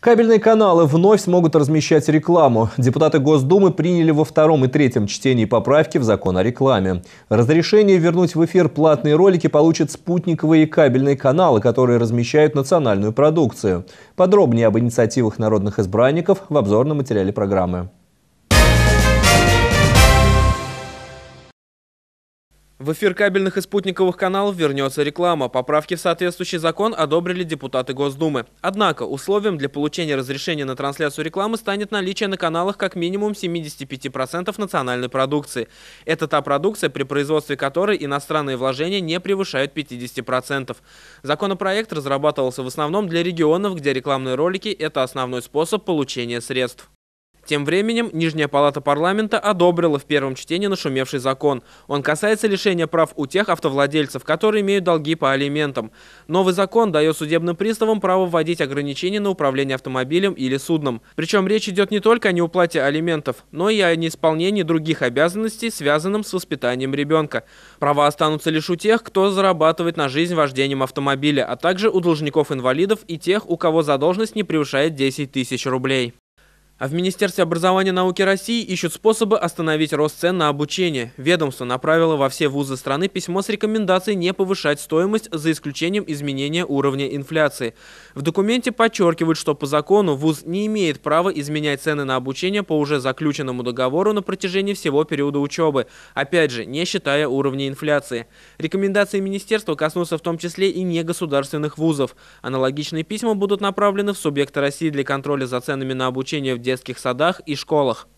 Кабельные каналы вновь смогут размещать рекламу. Депутаты Госдумы приняли во втором и третьем чтении поправки в закон о рекламе. Разрешение вернуть в эфир платные ролики получат спутниковые кабельные каналы, которые размещают национальную продукцию. Подробнее об инициативах народных избранников в обзорном материале программы. В эфир кабельных и спутниковых каналов вернется реклама. Поправки в соответствующий закон одобрили депутаты Госдумы. Однако условием для получения разрешения на трансляцию рекламы станет наличие на каналах как минимум 75% национальной продукции. Это та продукция, при производстве которой иностранные вложения не превышают 50%. Законопроект разрабатывался в основном для регионов, где рекламные ролики – это основной способ получения средств. Тем временем Нижняя палата парламента одобрила в первом чтении нашумевший закон. Он касается лишения прав у тех автовладельцев, которые имеют долги по алиментам. Новый закон дает судебным приставам право вводить ограничения на управление автомобилем или судном. Причем речь идет не только о неуплате алиментов, но и о неисполнении других обязанностей, связанных с воспитанием ребенка. Права останутся лишь у тех, кто зарабатывает на жизнь вождением автомобиля, а также у должников-инвалидов и тех, у кого задолженность не превышает 10 тысяч рублей. А в Министерстве образования и науки России ищут способы остановить рост цен на обучение. Ведомство направило во все вузы страны письмо с рекомендацией не повышать стоимость за исключением изменения уровня инфляции. В документе подчеркивают, что по закону вуз не имеет права изменять цены на обучение по уже заключенному договору на протяжении всего периода учебы, опять же, не считая уровня инфляции. Рекомендации министерства коснутся в том числе и негосударственных вузов. Аналогичные письма будут направлены в субъекты России для контроля за ценами на обучение в детских садах и школах